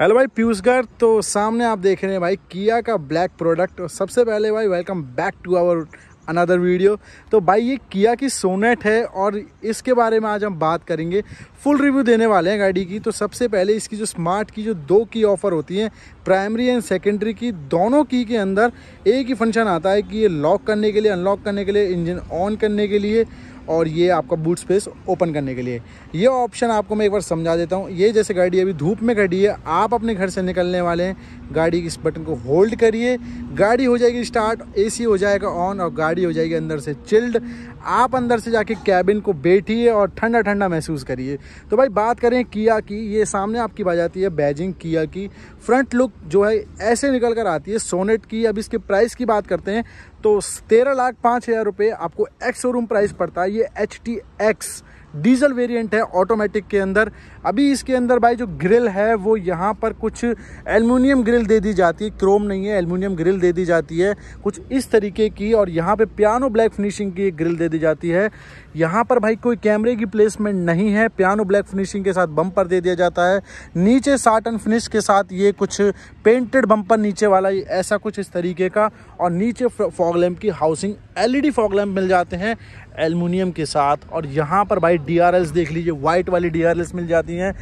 hello भाई पीयूष गर्ग तो सामने आप देख रहे हैं भाई किया का ब्लैक प्रोडक्ट और सबसे पहले भाई welcome back to our another video तो भाई ये किया की सोनेट है और इसके बारे में आज हम बात करेंगे फुल रिव्यू देने वाले हैं गाड़ी की तो सबसे पहले इसकी जो स्मार्ट की जो दो की ऑफ़र होती हैं प्राइमरी एंड सेकेंडरी की दोनों की के अंदर एक ही फंक्शन आता है कि ये लॉक करने के लिए अनलॉक करने के लिए इंजन ऑन करने के लिए और ये आपका बूट स्पेस ओपन करने के लिए ये ऑप्शन आपको मैं एक बार समझा देता हूँ ये जैसे गाड़ी अभी धूप में खड़ी है आप अपने घर से निकलने वाले हैं गाड़ी इस बटन को होल्ड करिए गाड़ी हो जाएगी स्टार्ट एसी हो जाएगा ऑन और गाड़ी हो जाएगी अंदर से चिल्ड आप अंदर से जाके कैबिन को बैठिए और ठंडा ठंडा महसूस करिए तो भाई बात करें किया की ये सामने आपकी बाज आती है बैजिंग किया की फ्रंट लुक जो है ऐसे निकल कर आती है सोनेट की अब इसके प्राइस की बात करते हैं तो तेरह लाख पाँच हज़ार रुपये आपको एक्स शोरूम प्राइस पड़ता है ये H T X diesel variant है ऑटोमेटिक के अंदर अभी इसके अंदर भाई जो ग्रिल है वो यहाँ पर कुछ एलमिनियम ग्रिल दे दी जाती है क्रोम नहीं है एलमिनियम ग्रिल दे दी जाती है कुछ इस तरीके की और यहाँ पे पियानो ब्लैक फिनिशिंग की ग्रिल दे दी जाती है यहाँ पर भाई कोई कैमरे की प्लेसमेंट नहीं है पियानो ब्लैक फिनिशिंग के साथ बम्पर दे दिया जाता है नीचे साटन फिनिश के साथ ये कुछ पेंटेड बम्पर नीचे वाला ऐसा कुछ इस तरीके का और नीचे फॉगलेम की हाउसिंग एलईडी फॉग लैम्प मिल जाते हैं एलमिनियम के साथ और यहाँ पर भाई डी देख लीजिए वाइट वाली डी मिल जाती हैं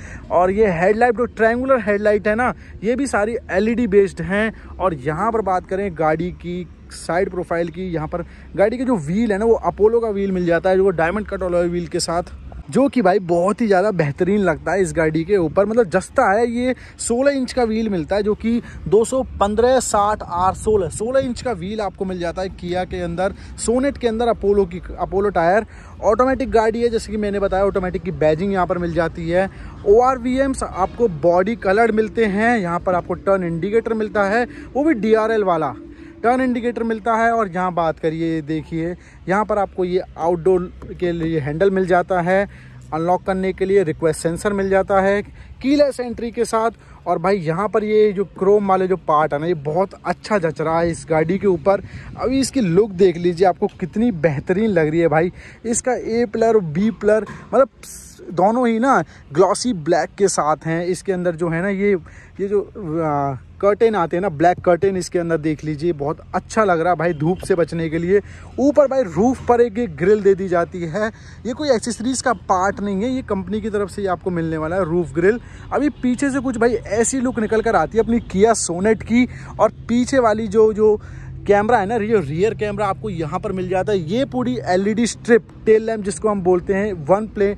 और ये हेडलाइट जो तो ट्रैंगुलर हेडलाइट है ना ये भी सारी एलईडी बेस्ड e हैं और यहाँ पर बात करें गाड़ी की साइड प्रोफाइल की यहाँ पर गाड़ी के जो व्हील है ना वो अपोलो का व्हील मिल जाता है जो डायमंड कट ऑलॉय व्हील के साथ जो कि भाई बहुत ही ज़्यादा बेहतरीन लगता है इस गाड़ी के ऊपर मतलब जस्ता है ये 16 इंच का व्हील मिलता है जो कि 215 साठ आर सोलह सोलह इंच का व्हील आपको मिल जाता है किया के अंदर सोनेट के अंदर अपोलो की अपोलो टायर ऑटोमेटिक गाड़ी है जैसे कि मैंने बताया ऑटोमेटिक की बैजिंग यहाँ पर मिल जाती है ओ आपको बॉडी कलर मिलते हैं यहाँ पर आपको टर्न इंडिकेटर मिलता है वो भी डी वाला टर्न इंडिकेटर मिलता है और यहाँ बात करिए देखिए यहाँ पर आपको ये आउटडोर के लिए हैंडल मिल जाता है अनलॉक करने के लिए रिक्वेस्ट सेंसर मिल जाता है कीलेस एंट्री के साथ और भाई यहाँ पर ये जो क्रोम वाले जो पार्ट है ना ये बहुत अच्छा जच रहा है इस गाड़ी के ऊपर अभी इसकी लुक देख लीजिए आपको कितनी बेहतरीन लग रही है भाई इसका ए प्लर बी प्लर मतलब दोनों ही ना ग्लॉसी ब्लैक के साथ हैं इसके अंदर जो है ना ये ये जो आ, कर्टेन आते हैं ना ब्लैक कर्टेन इसके अंदर देख लीजिए बहुत अच्छा लग रहा है भाई धूप से बचने के लिए ऊपर भाई रूफ पर एक ग्रिल दे दी जाती है ये कोई एक्सेसरीज का पार्ट नहीं है ये कंपनी की तरफ से ही आपको मिलने वाला है रूफ ग्रिल अभी पीछे से कुछ भाई ऐसी लुक निकल कर आती है अपनी किया सोनेट की और पीछे वाली जो जो कैमरा है ना ये रियर कैमरा आपको यहाँ पर मिल जाता है ये पूरी एलईडी स्ट्रिप टेल लैम्प जिसको हम बोलते हैं वन प्ले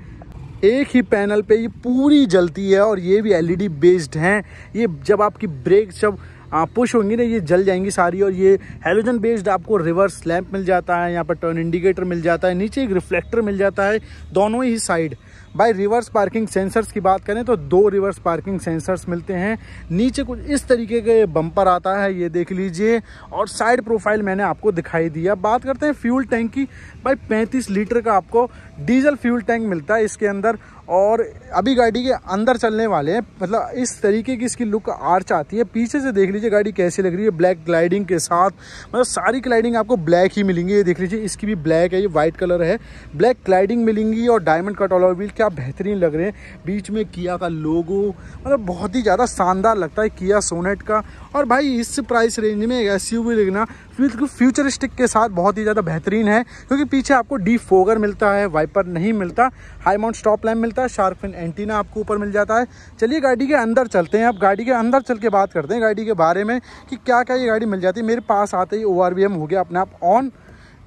एक ही पैनल पे ये पूरी जलती है और ये भी एलईडी बेस्ड हैं ये जब आपकी ब्रेक जब पुश होंगी ना ये जल जाएंगी सारी और ये हेलोजन बेस्ड आपको रिवर्स लैंप मिल जाता है यहाँ पर टर्न इंडिकेटर मिल जाता है नीचे एक रिफ्लेक्टर मिल जाता है दोनों ही साइड भाई रिवर्स पार्किंग सेंसर्स की बात करें तो दो रिवर्स पार्किंग सेंसर्स मिलते हैं नीचे कुछ इस तरीके का बम्पर आता है ये देख लीजिए और साइड प्रोफाइल मैंने आपको दिखाई दिया बात करते हैं फ्यूल टैंक की भाई पैंतीस लीटर का आपको डीजल फ्यूल टैंक मिलता है इसके अंदर और अभी गाड़ी के अंदर चलने वाले हैं मतलब इस तरीके की इसकी लुक आर्च आती है पीछे से देख लीजिए गाड़ी कैसी लग रही है ब्लैक ग्लाइडिंग के साथ मतलब सारी ग्लाइडिंग आपको ब्लैक ही मिलेंगी ये देख लीजिए इसकी भी ब्लैक है ये वाइट कलर है ब्लैक ग्लाइडिंग मिलेंगी और डायमंड कट ऑल व्हील क्या बेहतरीन लग रहे हैं बीच में किया का लोगो मतलब बहुत ही ज़्यादा शानदार लगता है किया सोनेट का और भाई इस प्राइस रेंज में एस यू लेना फ्यूचरिस्टिक के साथ बहुत ही ज़्यादा बेहतरीन है क्योंकि पीछे आपको डी फोगर मिलता है वाइपर नहीं मिलता हाई माउंट स्टॉप लैम्प मिलता जाता है शार्क फिन एंटीना आपको ऊपर मिल जाता है चलिए गाड़ी के अंदर चलते हैं अब गाड़ी के अंदर चल के बात करते हैं गाड़ी के बारे में कि क्या क्या ये गाड़ी मिल जाती है मेरे पास आते ही ओ हो गया अपने आप ऑन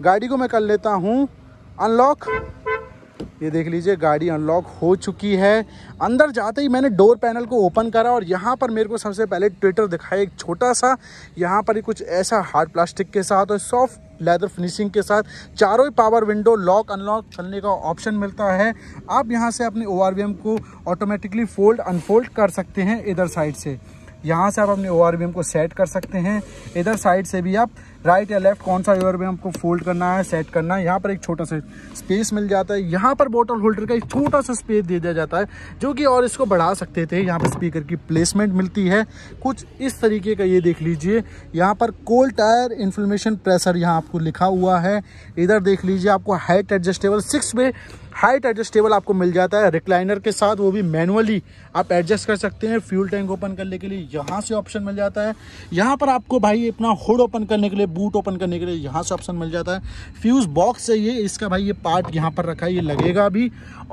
गाड़ी को मैं कर लेता हूँ अनलॉक ये देख लीजिए गाड़ी अनलॉक हो चुकी है अंदर जाते ही मैंने डोर पैनल को ओपन करा और यहाँ पर मेरे को सबसे पहले ट्विटर दिखाया एक छोटा सा यहाँ पर ही कुछ ऐसा हार्ड प्लास्टिक के साथ और सॉफ्ट लेदर फिनिशिंग के साथ चारों ही पावर विंडो लॉक अनलॉक करने का ऑप्शन मिलता है आप यहाँ से अपने ओ को ऑटोमेटिकली फोल्ड अनफोल्ड कर सकते हैं इधर साइड से यहाँ से आप अपने ओ को सेट कर सकते हैं इधर साइड से भी आप राइट या लेफ्ट कौन सा ओ आपको फोल्ड करना है सेट करना है यहाँ पर एक छोटा सा स्पेस मिल जाता है यहाँ पर बोटल होल्डर का एक छोटा सा स्पेस दे दिया जाता है जो कि और इसको बढ़ा सकते थे यहाँ पर स्पीकर की प्लेसमेंट मिलती है कुछ इस तरीके का ये देख लीजिए यहाँ पर कोल टायर इन्फ्लेमेशन प्रेशर यहाँ आपको लिखा हुआ है इधर देख लीजिए आपको height adjustable six way height adjustable आपको मिल जाता है रिक्लाइनर के साथ वो भी मैनुअली आप एडजस्ट कर सकते हैं फ्यूल टैंक ओपन करने के लिए यहाँ से ऑप्शन मिल जाता है यहाँ पर आपको भाई अपना हुड ओपन करने के लिए बूट ओपन करने के लिए यहाँ से ऑप्शन मिल जाता है फ्यूज़ बॉक्स है ये इसका भाई ये पार्ट यहाँ पर रखा है ये लगेगा भी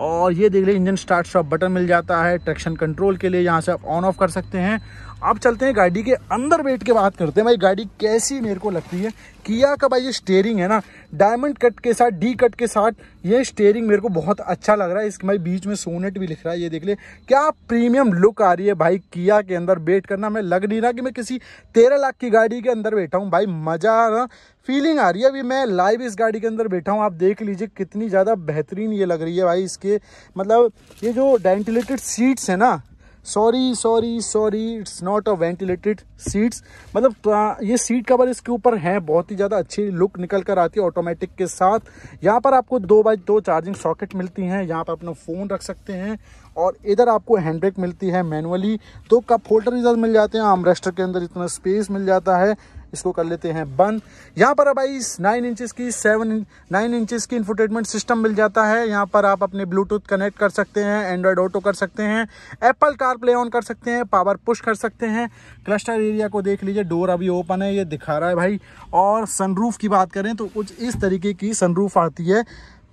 और ये देख लीजिए इंजन स्टार्ट स्टॉप बटन मिल जाता है ट्रैक्शन कंट्रोल के लिए यहाँ से आप ऑन ऑफ कर सकते हैं अब चलते हैं गाड़ी के अंदर बैठ के बात करते हैं भाई गाड़ी कैसी मेरे को लगती है किया का भाई ये स्टेयरिंग है ना डायमंड कट के साथ डी कट के साथ ये स्टेयरिंग मेरे को बहुत अच्छा लग रहा है इसके भाई बीच में सोनेट भी लिख रहा है ये देख ले क्या प्रीमियम लुक आ रही है भाई किया के अंदर बैठ करना मैं लग नहीं रहा कि मैं किसी तेरह लाख की गाड़ी के अंदर बैठा हूँ भाई मज़ा आ फीलिंग आ रही है अभी मैं लाइव इस गाड़ी के अंदर बैठा हूँ आप देख लीजिए कितनी ज़्यादा बेहतरीन ये लग रही है भाई इसके मतलब ये जो डेंटिलेटेड सीट्स है ना sorry sorry sorry it's not a ventilated seats मतलब तो, हाँ, ये सीट कवर इसके ऊपर है बहुत ही ज़्यादा अच्छी लुक निकल कर आती है ऑटोमेटिक के साथ यहाँ पर आपको दो बाई दो चार्जिंग सॉकेट मिलती हैं यहाँ पर अपना फ़ोन रख सकते हैं और इधर आपको हैंड ब्रेक मिलती है मैनुअली दो कप होल्डर इधर मिल जाते हैं आम रेस्टर के अंदर इतना स्पेस मिल जाता है इसको कर लेते हैं बंद यहाँ पर भाई नाइन इंचज़ की सेवन नाइन इंचज़ की इन्फोटेनमेंट सिस्टम मिल जाता है यहाँ पर आप अपने ब्लूटूथ कनेक्ट कर सकते हैं एंड्रॉयड ऑटो कर सकते हैं एप्पल कार प्ले ऑन कर सकते हैं पावर पुश कर सकते हैं क्लस्टर एरिया को देख लीजिए डोर अभी ओपन है ये दिखा रहा है भाई और सनरूफ की बात करें तो कुछ इस तरीके की सनरूफ आती है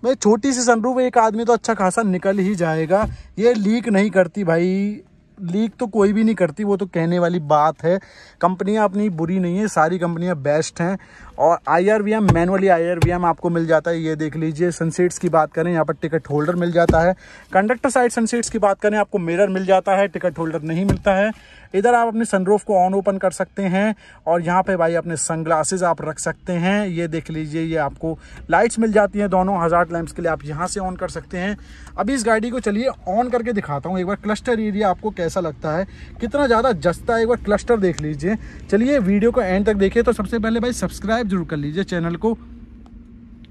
भाई छोटी सी सनरूफ एक आदमी तो अच्छा खासा निकल ही जाएगा ये लीक नहीं करती भाई लीक तो कोई भी नहीं करती वो तो कहने वाली बात है कंपनियां अपनी बुरी नहीं है सारी कंपनियां बेस्ट हैं और I R V M manually I R V M आपको मिल जाता है ये देख लीजिए सनसेट्स की बात करें यहाँ पर टिकट होल्डर मिल जाता है कंडक्टर साइड सनसेट्स की बात करें आपको मिरर मिल जाता है टिकट होल्डर नहीं मिलता है इधर आप अपने सनरूफ को ऑन ओपन कर सकते हैं और यहाँ पे भाई अपने सनग्लासेस आप रख सकते हैं ये देख लीजिए ये आपको लाइट्स मिल जाती हैं दोनों हज़ार लैम्प्स के लिए आप यहाँ से ऑन कर सकते हैं अभी इस गाड़ी को चलिए ऑन करके दिखाता हूँ एक बार क्लस्टर एरिया आपको कैसा लगता है कितना ज़्यादा जस्ता है एक बार क्लस्टर देख लीजिए चलिए वीडियो को एंड तक देखिए तो सबसे पहले भाई सब्सक्राइब सब्सक्राइब जरूर कर लीजिए चैनल को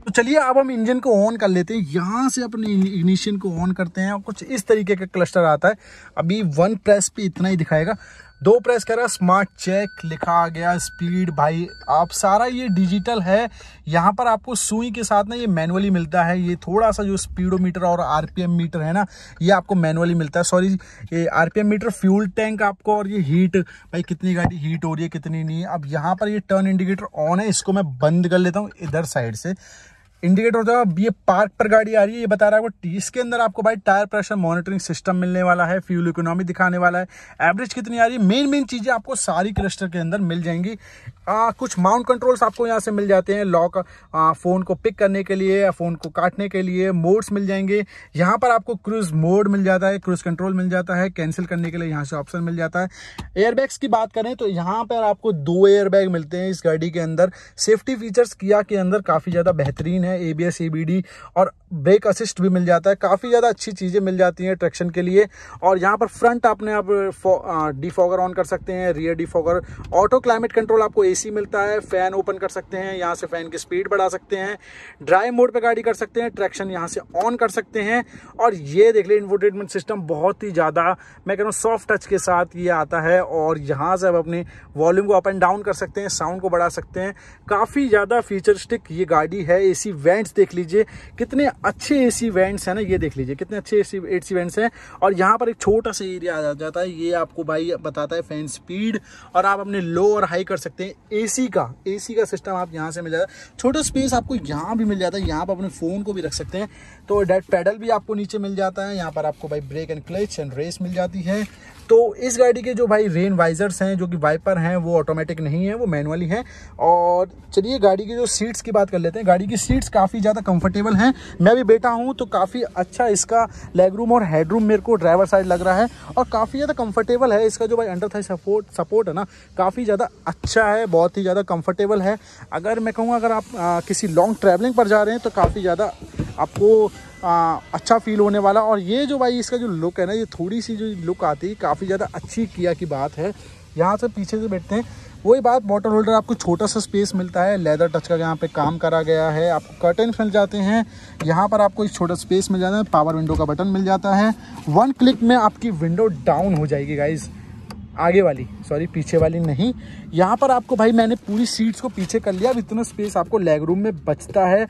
तो चलिए अब हम इंजन को ऑन कर लेते हैं यहाँ से अपने इग्निशियन को ऑन करते हैं और कुछ इस तरीके का क्लस्टर आता है अभी वन प्रेस पे इतना ही दिखाएगा दो प्रेस करा स्मार्ट चेक लिखा आ गया स्पीड भाई आप सारा ये डिजिटल है यहाँ पर आपको सुई के साथ ना ये मैनुअली मिलता है ये थोड़ा सा जो स्पीडोमीटर और आरपीएम मीटर है ना ये आपको मैनुअली मिलता है सॉरी ये आरपीएम मीटर फ्यूल टैंक आपको और ये हीट भाई कितनी गाड़ी हीट हो रही है कितनी नहीं अब यहाँ पर ये टर्न इंडिकेटर ऑन है इसको मैं बंद कर लेता हूँ इधर साइड से इंडिकेटर होता है अब ये पार्क पर गाड़ी आ रही है ये बता रहा है आपको इसके अंदर आपको भाई टायर प्रेशर मॉनिटरिंग सिस्टम मिलने वाला है फ्यूल इकोनॉमी दिखाने वाला है एवरेज कितनी आ रही है मेन मेन चीज़ें आपको सारी क्लस्टर के अंदर मिल जाएंगी आ, कुछ माउंट कंट्रोल्स आपको यहाँ से मिल जाते हैं लॉक फ़ोन को पिक करने के लिए फ़ोन को काटने के लिए मोड्स मिल जाएंगे यहाँ पर आपको क्रूज मोड मिल जाता है क्रूज कंट्रोल मिल जाता है कैंसिल करने के लिए यहाँ से ऑप्शन मिल जाता है एयरबैग्स की बात करें तो यहाँ पर आपको दो एयरबैग मिलते हैं इस गाड़ी के अंदर सेफ्टी फीचर्स किया के अंदर काफ़ी ज़्यादा बेहतरीन है ए बी एस और ब्रेक असिस्ट भी मिल जाता है काफ़ी ज़्यादा अच्छी चीज़ें मिल जाती हैं ट्रैक्शन के लिए और यहाँ पर फ्रंट आपने आप डिफॉगर ऑन कर सकते हैं rear defogger auto climate control आपको एसी मिलता है फ़ैन ओपन कर सकते हैं यहाँ से फ़ैन की स्पीड बढ़ा सकते हैं ड्राइव मोड पर गाड़ी कर सकते हैं ट्रैक्शन यहाँ से ऑन कर सकते हैं और ये देख लें इन्फोटेनमेंट सिस्टम बहुत ही ज़्यादा मैं कह रहा हूँ सॉफ्ट टच के साथ ये आता है और यहाँ से आप अपने वॉल्यूम को अप एंड डाउन कर सकते हैं साउंड को बढ़ा सकते हैं काफ़ी ज़्यादा फीचरिस्टिक ये गाड़ी है ए वेंट्स देख लीजिए कितने अच्छे ए सी वेंट्स हैं ना ये देख लीजिए कितने अच्छे ए सी सी वेंट्स हैं और यहाँ पर एक छोटा सा एरिया आ जाता है ये आपको भाई बताता है फैन स्पीड और आप अपने लो और हाई कर सकते हैं ए सी का ए सी का सिस्टम आप यहाँ से मिल जाता है छोटा स्पेस आपको यहाँ भी मिल जाता है यहाँ पर अपने फ़ोन को भी रख सकते हैं तो डेट पैडल भी आपको नीचे मिल जाता है यहाँ पर आपको भाई brake and clutch and race मिल जाती है तो इस गाड़ी के जो भाई रेन वाइजर्स हैं जो कि वाइपर हैं वो ऑटोमेटिक नहीं है वो मैनुअली हैं और चलिए गाड़ी की जो सीट्स की बात कर लेते हैं गाड़ी की सीट्स काफ़ी ज़्यादा कंफर्टेबल हैं मैं भी बैठा हूँ तो काफ़ी अच्छा इसका लेग रूम और हेड रूम मेरे को ड्राइवर साइड लग रहा है और काफ़ी ज़्यादा कम्फर्टेबल है इसका जो भाई अंडर थाई सपोर्ट सपोर्ट है ना काफ़ी ज़्यादा अच्छा है बहुत ही ज़्यादा कम्फर्टेबल है अगर मैं कहूँगा अगर आप किसी लॉन्ग ट्रैवलिंग पर जा रहे हैं तो काफ़ी ज़्यादा आपको आ, अच्छा फील होने वाला और ये जो भाई इसका जो लुक है ना ये थोड़ी सी जो लुक आती है काफ़ी ज़्यादा अच्छी किया की बात है यहाँ से पीछे से बैठते हैं वही बात बॉटल होल्डर आपको छोटा सा स्पेस मिलता है लेदर टच का यहाँ पे काम करा गया है आपको कर्टन मिल जाते हैं यहाँ पर आपको एक छोटा स्पेस मिल जाता है पावर विंडो का बटन मिल जाता है वन क्लिक में आपकी विंडो डाउन हो जाएगी गाइज़ आगे वाली सॉरी पीछे वाली नहीं यहाँ पर आपको भाई मैंने पूरी सीट्स को पीछे कर लिया अब इतना स्पेस आपको लेग रूम में बचता है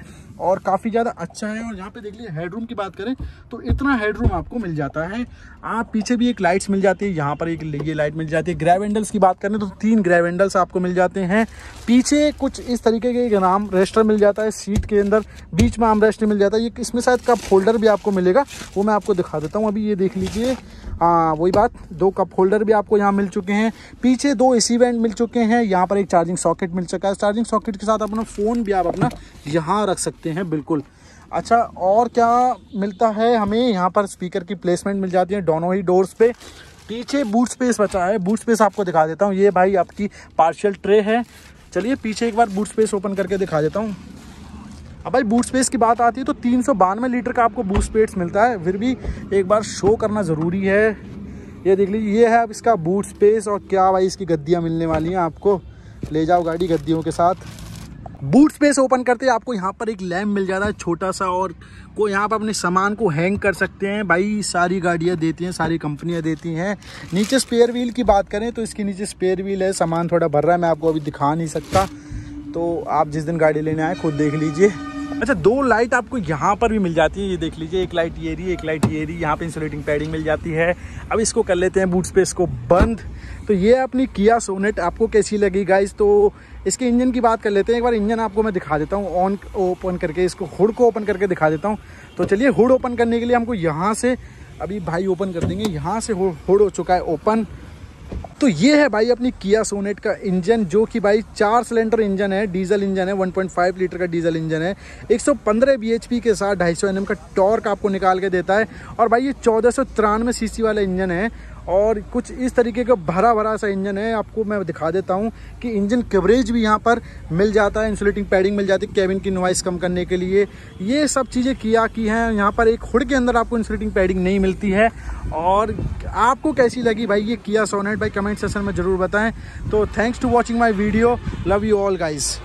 और काफ़ी ज़्यादा अच्छा है और यहाँ पे देख लीजिए हेड रूम की बात करें तो इतना हेड रूम आपको मिल जाता है आप पीछे भी एक लाइट्स मिल जाती है यहाँ पर एक ये लाइट मिल जाती है ग्रेवेंडल्स की बात करें तो तीन ग्रेवेंडल्स आपको मिल जाते हैं पीछे कुछ इस तरीके के एक आम रजिस्टर मिल जाता है सीट के अंदर बीच में आम रजिस्टर मिल जाता है ये इसमें शायद कप होल्डर भी आपको मिलेगा वो मैं आपको दिखा देता हूँ अभी ये देख लीजिए हाँ वही बात दो कप होल्डर भी आपको यहाँ मिल चुके हैं पीछे दो ए सी मिल चुके हैं यहाँ पर एक चार्जिंग सॉकेट मिल चुका है चार्जिंग सॉकेट के साथ अपना फ़ोन भी आप अपना यहाँ रख सकते हैं बिल्कुल अच्छा और क्या मिलता है हमें यहाँ पर स्पीकर की प्लेसमेंट मिल जाती है दोनों ही डोर्स पे पीछे बूट स्पेस बचा है बूट स्पेस आपको दिखा देता हूँ ये भाई आपकी पार्शियल ट्रे है चलिए पीछे एक बार बूट स्पेस ओपन करके दिखा देता हूँ अब भाई बूट स्पेस की बात आती है तो तीन सौ बानवे लीटर का आपको बूट स्पेस मिलता है फिर भी एक बार शो करना ज़रूरी है ये देख लीजिए ये है अब इसका बूट स्पेस और क्या भाई इसकी गद्दियाँ मिलने वाली हैं आपको ले जाओ गाड़ी गद्दियों के साथ बूट स्पेस ओपन करते आपको यहाँ पर एक लैम्प मिल जाता है छोटा सा और को यहाँ पर अपने सामान को हैंग कर सकते हैं भाई सारी गाड़ियाँ देती हैं सारी कंपनियाँ देती हैं नीचे स्पेयर व्हील की बात करें तो इसके नीचे स्पेयर व्हील है सामान थोड़ा भर रहा है मैं आपको अभी दिखा नहीं सकता तो आप जिस दिन गाड़ी लेने आए खुद देख लीजिए अच्छा दो लाइट आपको यहाँ पर भी मिल जाती है ये देख लीजिए एक लाइट ये रही एक लाइट ये रही यहाँ पे इंसुलेटिंग पैडिंग मिल जाती है अब इसको कर लेते हैं बूट स्पेस को बंद तो ये अपनी किया सोनेट आपको कैसी लगी गाइज तो इसके इंजन की बात कर लेते हैं एक बार इंजन आपको मैं दिखा देता हूँ ऑन ओपन करके इसको हुड को ओपन करके दिखा देता हूँ तो चलिए हुड ओपन करने के लिए हमको यहाँ से अभी भाई ओपन कर देंगे यहाँ से हुड हो चुका है ओपन तो ये है भाई अपनी किया सोनेट का इंजन जो कि भाई चार सिलेंडर इंजन है डीजल इंजन है 1.5 लीटर का डीजल इंजन है 115 बीएचपी के साथ 250 सौ का टॉर्क आपको निकाल के देता है और भाई ये चौदह सौ सीसी वाला इंजन है और कुछ इस तरीके का भरा भरा सा इंजन है आपको मैं दिखा देता हूँ कि इंजन कवरेज भी यहाँ पर मिल जाता है इंसुलेटिंग पैडिंग मिल जाती है कैबिन की नॉइस कम करने के लिए ये सब चीज़ें किया की हैं यहाँ पर एक हुड के अंदर आपको इंसुलेटिंग पैडिंग नहीं मिलती है और आपको कैसी लगी भाई ये किया सोनेट कमेंट भाई कमेंट सेशन में ज़रूर बताएं तो thanks to watching my video love you all guys